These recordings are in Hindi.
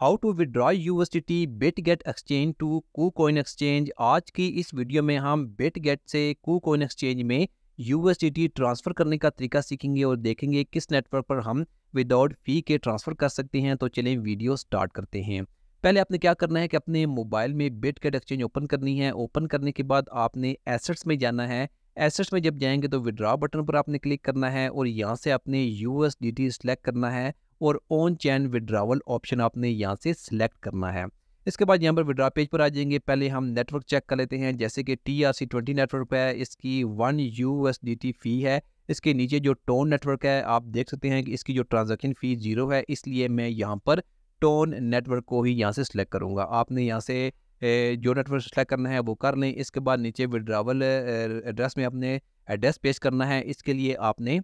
how to withdraw USDT Bitget exchange to KuCoin exchange आज की इस वीडियो में हम बेट गेट से कू कोइन एक्सचेंज में टी ट्रांसफ़र करने का तरीका सीखेंगे और देखेंगे किस नेटवर्क पर हम विदाउट फ़ी के ट्रांसफ़र कर सकते हैं तो चलिए वीडियो स्टार्ट करते हैं पहले आपने क्या करना है कि अपने मोबाइल में बेट गेट एक्सचेंज ओपन करनी है ओपन करने के बाद आपने एसेट्स में जाना है एसेट्स में जब जाएंगे तो विड्रॉ बटन पर आपने क्लिक करना है और यहाँ से आपने यू एस टी सेलेक्ट करना है और ऑन चैन विड्रावल ऑप्शन आपने यहाँ से सिलेक्ट करना है इसके बाद यहाँ पर विड्रा पेज पर आ जाएंगे पहले हम नेटवर्क चेक कर लेते हैं जैसे कि T R C twenty network है इसकी one U S D T fee है इसके नीचे जो टोन नेटवर्क है आप देख सकते हैं कि इसकी जो ट्रांजैक्शन फ़ी ज़ीरो है इसलिए मैं यहाँ पर टोन नेटवर्क को ही यहाँ से सिलेक्ट करूँगा आपने यहाँ से जो नेटवर्क सेलेक्ट करना है वो कर लें इसके बाद नीचे विड्रावल एड्रेस में अपने एड्रेस पेश करना है इसके लिए आपने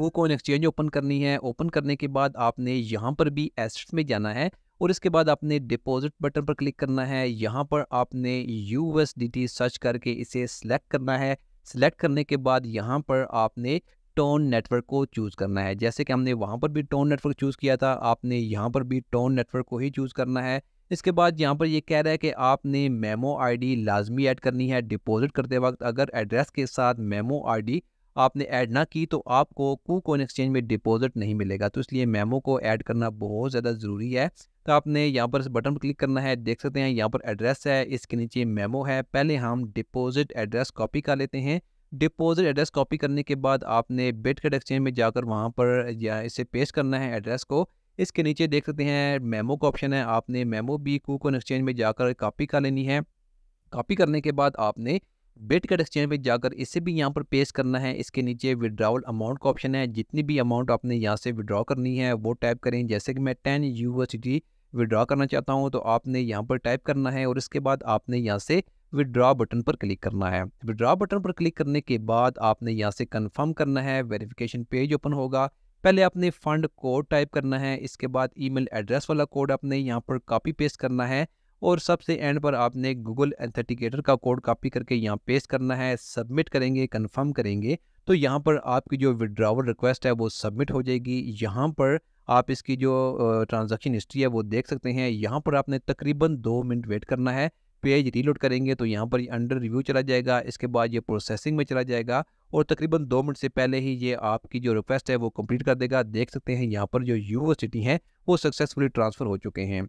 को एक्सचेंज ओपन करनी है ओपन करने के बाद आपने यहाँ पर भी एसेट्स में जाना है और इसके बाद आपने डिपॉजिट बटन पर क्लिक करना है यहाँ पर आपने यू सर्च करके इसे सिलेक्ट करना है सिलेक्ट करने के बाद यहाँ पर आपने टोन नेटवर्क को चूज़ करना है जैसे कि हमने वहाँ पर भी टोन नेटवर्क चूज़ किया था आपने यहाँ पर भी टोन नेटवर्क को ही चूज़ करना है इसके बाद यहाँ पर ये यह कह रहा है कि आपने मेमो आईडी लाजमी ऐड करनी है डिपॉजिट करते वक्त अगर एड्रेस के साथ मेमो आईडी आपने ऐड ना की तो आपको कू कोइन एक्सचेंज में डिपॉजिट नहीं मिलेगा तो इसलिए मेमो को ऐड करना बहुत ज़्यादा ज़रूरी है तो आपने यहाँ पर इस बटन पर क्लिक करना है देख सकते हैं यहाँ पर एड्रेस है इसके नीचे मेमो है पहले हम डिपॉजिट एड्रेस कॉपी कर लेते हैं डिपॉजिट एड्रेस कॉपी करने के बाद आपने बिटकट एक्सचेंज में जाकर वहाँ पर या इसे पेश करना है एड्रेस को इसके नीचे देख सकते हैं मेमो का ऑप्शन है आपने मेमो भी कूकोन एक्सचेंज में जाकर कॉपी कर लेनी है कॉपी करने के बाद आपने बेटकट एक्सचेंज पे जाकर इसे भी यहाँ पर पेश करना है इसके नीचे विड्रावल अमाउंट का ऑप्शन है जितनी भी अमाउंट आपने यहाँ से विड्रॉ करनी है वो टाइप करें जैसे कि मैं टेन डी विड्रॉ करना चाहता हूँ तो आपने यहाँ पर टाइप करना है और इसके बाद आपने यहाँ से विड्रॉ बटन पर क्लिक करना है विड्रॉ बटन पर क्लिक करने के बाद आपने यहाँ से कन्फर्म करना है वेरिफिकेशन पेज ओपन होगा पहले आपने फ़ंड कोड टाइप करना है इसके बाद ईमेल एड्रेस वाला कोड आपने यहाँ पर कॉपी पेस्ट करना है और सबसे एंड पर आपने गूगल एथेटिकेटर का कोड कॉपी करके यहाँ पेस्ट करना है सबमिट करेंगे कंफर्म करेंगे तो यहाँ पर आपकी जो विड्रावल रिक्वेस्ट है वो सबमिट हो जाएगी यहाँ पर आप इसकी जो ट्रांजैक्शन हिस्ट्री है वो देख सकते हैं यहाँ पर आपने तकरीबन दो मिनट वेट करना है पेज रीलोड करेंगे तो यहाँ पर अंडर रिव्यू चला जाएगा इसके बाद ये प्रोसेसिंग में चला जाएगा और तकरीबन दो मिनट से पहले ही ये आपकी जो रिक्वेस्ट है वो कंप्लीट कर देगा देख सकते हैं यहाँ पर जो यूनिवर्सिटी हैं वो सक्सेसफुली ट्रांसफ़र हो चुके हैं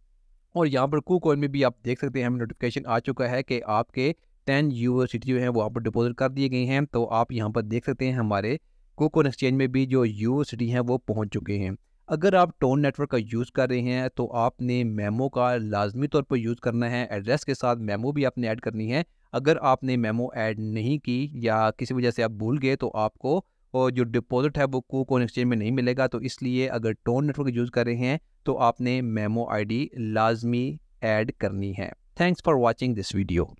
और यहाँ पर कू में भी आप देख सकते हैं हमें नोटिफिकेशन आ चुका है कि आपके टेन यूनिवर्सिटी जो है वो आप पर डिपोजिट कर दिए गए हैं तो आप यहाँ पर देख सकते हैं हमारे कोकोन एक्सचेंज में भी जो यूनिवर्सिटी हैं वो पहुँच चुके हैं अगर आप टोन नेटवर्क का यूज़ कर रहे हैं तो आपने मेमो का लाजमी तौर पर यूज़ करना है एड्रेस के साथ मेमो भी आपने ऐड करनी है अगर आपने मेमो ऐड नहीं की या किसी वजह से आप भूल गए तो आपको और जो डिपॉजिट है वो को एक्सचेंज में नहीं मिलेगा तो इसलिए अगर टोन नेटवर्क यूज़ कर रहे हैं तो आपने मेमो आईडी लाजमी ऐड करनी है thanks for watching this video